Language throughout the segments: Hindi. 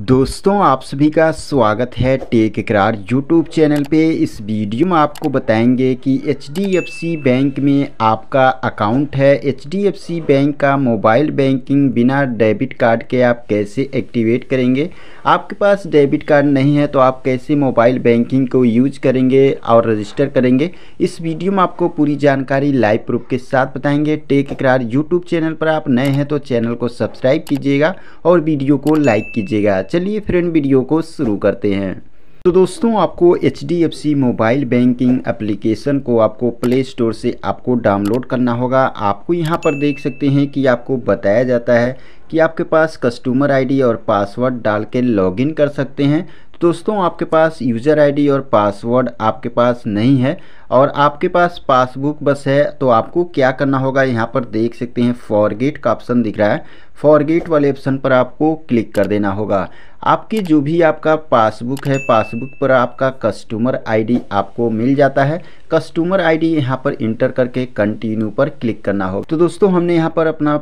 दोस्तों आप सभी का स्वागत है टेक इकरार यूट्यूब चैनल पे इस वीडियो में आपको बताएंगे कि एच बैंक में आपका अकाउंट है एच बैंक का मोबाइल बैंकिंग बिना डेबिट कार्ड के आप कैसे एक्टिवेट करेंगे आपके पास डेबिट कार्ड नहीं है तो आप कैसे मोबाइल बैंकिंग को यूज करेंगे और रजिस्टर करेंगे इस वीडियो में आपको पूरी जानकारी लाइव प्रूफ के साथ बताएंगे टेक इकरार यूट्यूब चैनल पर आप नए हैं तो चैनल को सब्सक्राइब कीजिएगा और वीडियो को लाइक कीजिएगा चलिए फ्रेंड वीडियो को शुरू करते हैं तो दोस्तों आपको एच मोबाइल बैंकिंग एप्लीकेशन को आपको प्ले स्टोर से आपको डाउनलोड करना होगा आपको यहाँ पर देख सकते हैं कि आपको बताया जाता है कि आपके पास कस्टमर आईडी और पासवर्ड डाल के लॉगिन कर सकते हैं दोस्तों आपके पास यूज़र आईडी और पासवर्ड आपके पास नहीं है और आपके पास पासबुक बस है तो आपको क्या करना होगा यहाँ पर देख सकते हैं फॉरगेट का ऑप्शन दिख रहा है फॉरगेट वाले ऑप्शन पर आपको क्लिक कर देना होगा आपकी जो भी आपका पासबुक है पासबुक पर आपका कस्टमर आईडी आपको मिल जाता है कस्टमर आईडी यहाँ पर इंटर करके कंटिन्यू पर क्लिक करना होगा तो दोस्तों हमने यहाँ पर अपना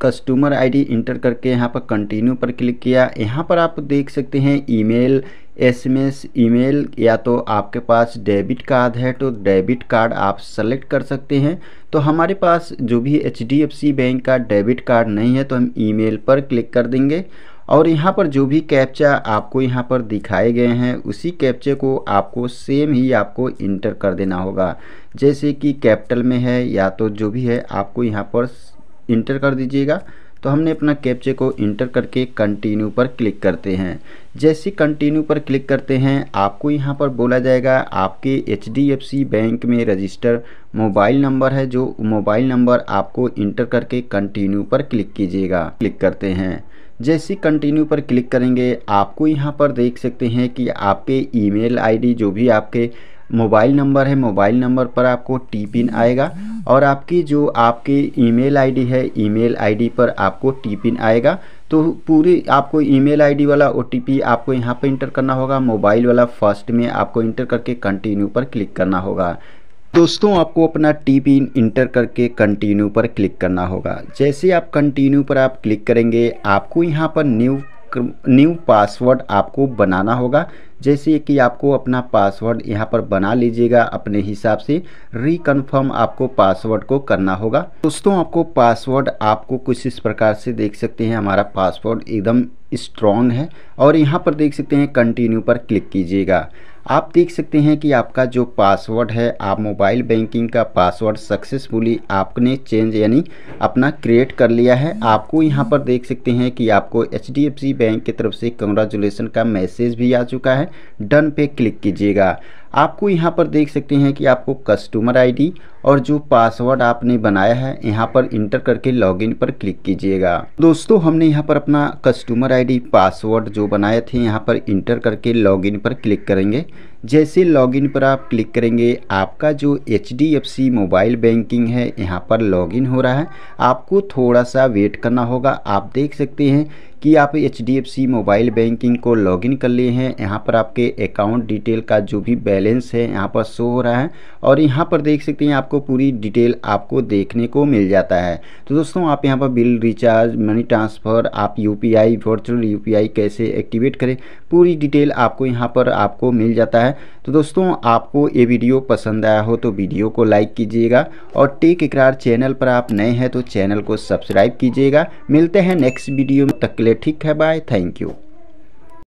कस्टमर आईडी इंटर करके यहाँ पर कंटिन्यू पर क्लिक किया यहाँ पर आप देख सकते हैं ईमेल एसएमएस ईमेल या तो आपके पास डेबिट कार्ड है तो डेबिट कार्ड आप सेलेक्ट कर सकते हैं तो हमारे पास जो भी एच बैंक का डेबिट कार्ड नहीं है तो हम ईमेल पर क्लिक कर देंगे और यहाँ पर जो भी कैप्चा आपको यहाँ पर दिखाए गए हैं उसी कैप्चे को आपको सेम ही आपको इंटर कर देना होगा जैसे कि कैपिटल में है या तो जो भी है आपको यहाँ पर इंटर कर दीजिएगा तो हमने अपना कैप्चे को इंटर करके कंटिन्यू पर क्लिक करते हैं जैसे कंटिन्यू पर क्लिक करते हैं आपको यहाँ पर बोला जाएगा आपके एच बैंक में रजिस्टर मोबाइल नंबर है जो मोबाइल नंबर आपको इंटर करके कंटिन्यू पर क्लिक कीजिएगा क्लिक करते हैं जैसे कंटिन्यू पर क्लिक करेंगे आपको यहाँ पर देख सकते हैं कि आपके ईमेल आईडी जो भी आपके मोबाइल नंबर है मोबाइल नंबर पर आपको टी पिन आएगा और आपकी जो आपके ईमेल आईडी है ईमेल आईडी पर आपको टीपिन आएगा तो पूरी आपको ईमेल आईडी वाला ओटीपी आपको यहाँ पर इंटर करना होगा मोबाइल वाला फर्स्ट में आपको इंटर करके कंटिन्यू पर क्लिक करना होगा दोस्तों आपको अपना टी पिन इंटर करके कंटिन्यू पर क्लिक करना होगा जैसे आप कंटिन्यू पर आप क्लिक करेंगे आपको यहाँ पर न्यू न्यू पासवर्ड आपको बनाना होगा जैसे कि आपको अपना पासवर्ड यहाँ पर बना लीजिएगा अपने हिसाब से रिकन्फर्म आपको पासवर्ड को करना होगा दोस्तों आपको पासवर्ड आपको कुछ इस प्रकार से देख सकते हैं हमारा पासवर्ड एकदम स्ट्रॉन्ग है और यहाँ पर देख सकते हैं कंटिन्यू पर क्लिक कीजिएगा आप देख सकते हैं कि आपका जो पासवर्ड है आप मोबाइल बैंकिंग का पासवर्ड सक्सेसफुली आपने चेंज यानी अपना क्रिएट कर लिया है आपको यहाँ पर देख सकते हैं कि आपको एच बैंक की तरफ से कंग्रेचुलेसन का मैसेज भी आ चुका है डन पे क्लिक कीजिएगा आपको यहाँ पर देख सकते हैं कि आपको कस्टमर आईडी और जो पासवर्ड आपने बनाया है यहाँ पर इंटर करके लॉगिन पर क्लिक कीजिएगा दोस्तों हमने यहाँ पर अपना कस्टमर आईडी पासवर्ड जो बनाए थे यहाँ पर इंटर करके लॉगिन पर क्लिक करेंगे जैसे लॉगिन पर आप क्लिक करेंगे आपका जो एच मोबाइल बैंकिंग है यहाँ पर लॉगिन हो रहा है आपको थोड़ा सा वेट करना होगा आप देख सकते हैं कि आप एच मोबाइल बैंकिंग को लॉगिन कर लिए हैं यहाँ पर आपके अकाउंट डिटेल का जो भी बैलेंस है यहाँ पर शो हो रहा है और यहाँ पर देख सकते हैं आपको पूरी डिटेल आपको देखने को मिल जाता है तो दोस्तों आप यहाँ पर बिल रिचार्ज मनी ट्रांसफ़र आप यू वर्चुअल यू कैसे एक्टिवेट करें पूरी डिटेल आपको यहाँ पर आपको मिल जाता है है तो दोस्तों आपको ये वीडियो पसंद आया हो तो वीडियो को लाइक कीजिएगा और टेक इकरार चैनल पर आप नए हैं तो चैनल को सब्सक्राइब कीजिएगा मिलते हैं नेक्स्ट वीडियो में तक के लिए ठीक है बाय थैंक यू